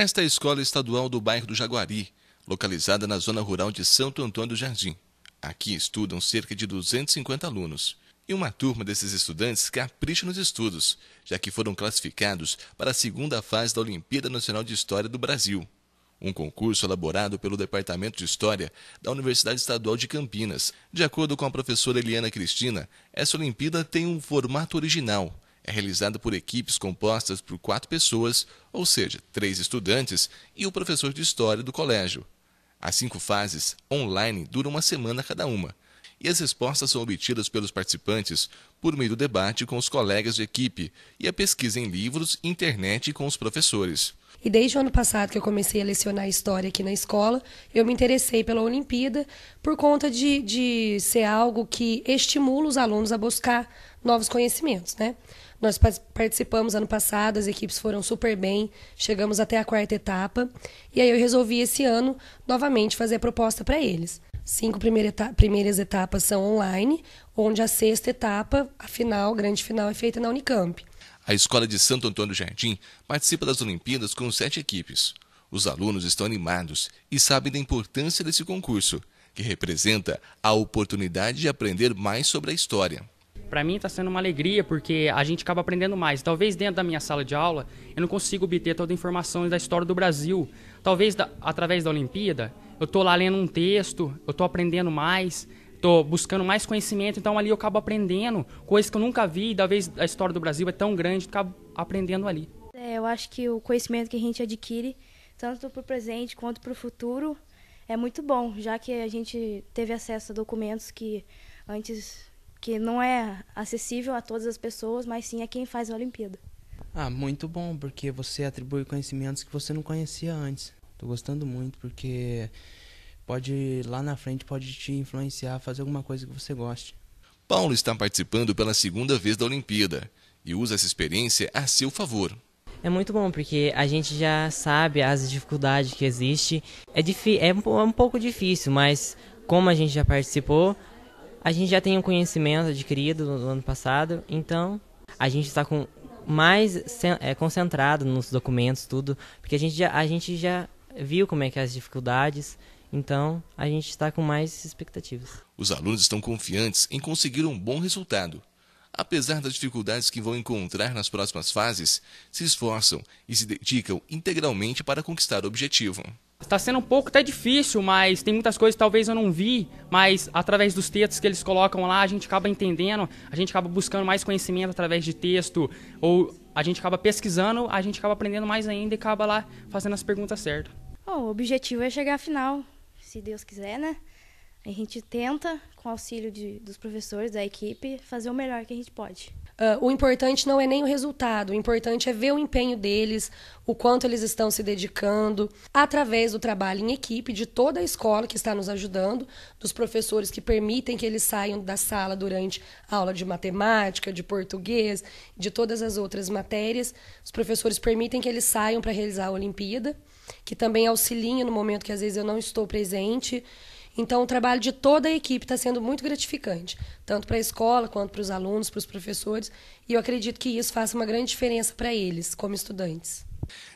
Esta é a escola estadual do bairro do Jaguari, localizada na zona rural de Santo Antônio do Jardim. Aqui estudam cerca de 250 alunos. E uma turma desses estudantes capricha nos estudos, já que foram classificados para a segunda fase da Olimpíada Nacional de História do Brasil. Um concurso elaborado pelo Departamento de História da Universidade Estadual de Campinas. De acordo com a professora Eliana Cristina, essa Olimpíada tem um formato original, é realizada por equipes compostas por quatro pessoas, ou seja, três estudantes e o professor de história do colégio. As cinco fases online duram uma semana cada uma, e as respostas são obtidas pelos participantes por meio do debate com os colegas de equipe e a pesquisa em livros, internet e com os professores. E desde o ano passado que eu comecei a lecionar história aqui na escola, eu me interessei pela Olimpíada por conta de, de ser algo que estimula os alunos a buscar novos conhecimentos, né? Nós participamos ano passado, as equipes foram super bem, chegamos até a quarta etapa. E aí eu resolvi esse ano novamente fazer a proposta para eles. Cinco primeira etapa, primeiras etapas são online, onde a sexta etapa, a final, a grande final, é feita na Unicamp. A Escola de Santo Antônio do Jardim participa das Olimpíadas com sete equipes. Os alunos estão animados e sabem da importância desse concurso, que representa a oportunidade de aprender mais sobre a história para mim está sendo uma alegria porque a gente acaba aprendendo mais. Talvez dentro da minha sala de aula eu não consiga obter toda a informação da história do Brasil. Talvez da, através da Olimpíada eu estou lá lendo um texto, eu estou aprendendo mais, estou buscando mais conhecimento. Então ali eu acabo aprendendo coisas que eu nunca vi. E talvez a história do Brasil é tão grande que eu acabo aprendendo ali. É, eu acho que o conhecimento que a gente adquire, tanto para o presente quanto para o futuro, é muito bom, já que a gente teve acesso a documentos que antes que não é acessível a todas as pessoas, mas sim a quem faz a Olimpíada. Ah, muito bom, porque você atribui conhecimentos que você não conhecia antes. Tô gostando muito porque pode lá na frente pode te influenciar a fazer alguma coisa que você goste. Paulo está participando pela segunda vez da Olimpíada e usa essa experiência a seu favor. É muito bom porque a gente já sabe as dificuldades que existe. É, é, é um pouco difícil, mas como a gente já participou, a gente já tem um conhecimento adquirido no ano passado, então a gente está com mais é, concentrado nos documentos, tudo, porque a gente, já, a gente já viu como é que é as dificuldades, então a gente está com mais expectativas. Os alunos estão confiantes em conseguir um bom resultado. Apesar das dificuldades que vão encontrar nas próximas fases, se esforçam e se dedicam integralmente para conquistar o objetivo. Tá sendo um pouco até difícil, mas tem muitas coisas que talvez eu não vi, mas através dos textos que eles colocam lá, a gente acaba entendendo, a gente acaba buscando mais conhecimento através de texto, ou a gente acaba pesquisando, a gente acaba aprendendo mais ainda e acaba lá fazendo as perguntas certas. Oh, o objetivo é chegar à final, se Deus quiser, né? A gente tenta, com auxílio de, dos professores, da equipe, fazer o melhor que a gente pode. Uh, o importante não é nem o resultado, o importante é ver o empenho deles, o quanto eles estão se dedicando, através do trabalho em equipe de toda a escola que está nos ajudando, dos professores que permitem que eles saiam da sala durante a aula de matemática, de português, de todas as outras matérias. Os professores permitem que eles saiam para realizar a Olimpíada, que também auxilia no momento que às vezes eu não estou presente. Então, o trabalho de toda a equipe está sendo muito gratificante, tanto para a escola quanto para os alunos, para os professores, e eu acredito que isso faça uma grande diferença para eles, como estudantes.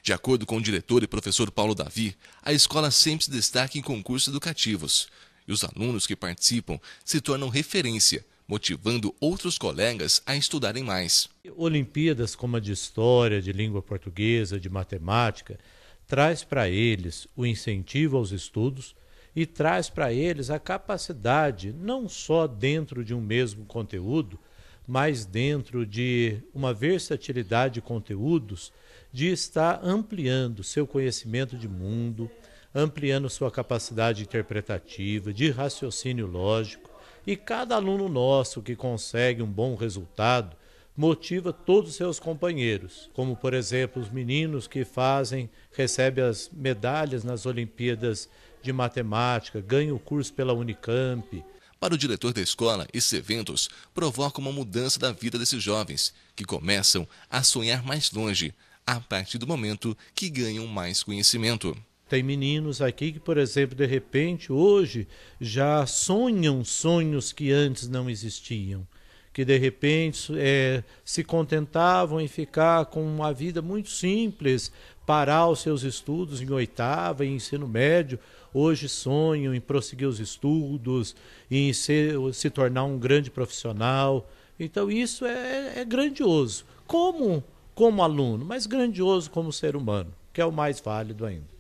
De acordo com o diretor e professor Paulo Davi, a escola sempre se destaca em concursos educativos, e os alunos que participam se tornam referência motivando outros colegas a estudarem mais. Olimpíadas como a de História, de Língua Portuguesa, de Matemática, traz para eles o incentivo aos estudos, e traz para eles a capacidade, não só dentro de um mesmo conteúdo, mas dentro de uma versatilidade de conteúdos, de estar ampliando seu conhecimento de mundo, ampliando sua capacidade interpretativa, de raciocínio lógico. E cada aluno nosso que consegue um bom resultado motiva todos os seus companheiros, como por exemplo os meninos que fazem, recebem as medalhas nas Olimpíadas de matemática, ganha o curso pela Unicamp. Para o diretor da escola, esses eventos provocam uma mudança da vida desses jovens, que começam a sonhar mais longe, a partir do momento que ganham mais conhecimento. Tem meninos aqui que, por exemplo, de repente, hoje já sonham sonhos que antes não existiam que de repente é, se contentavam em ficar com uma vida muito simples, parar os seus estudos em oitava em ensino médio, hoje sonham em prosseguir os estudos, em ser, se tornar um grande profissional. Então isso é, é, é grandioso, como como aluno, mas grandioso como ser humano, que é o mais válido ainda.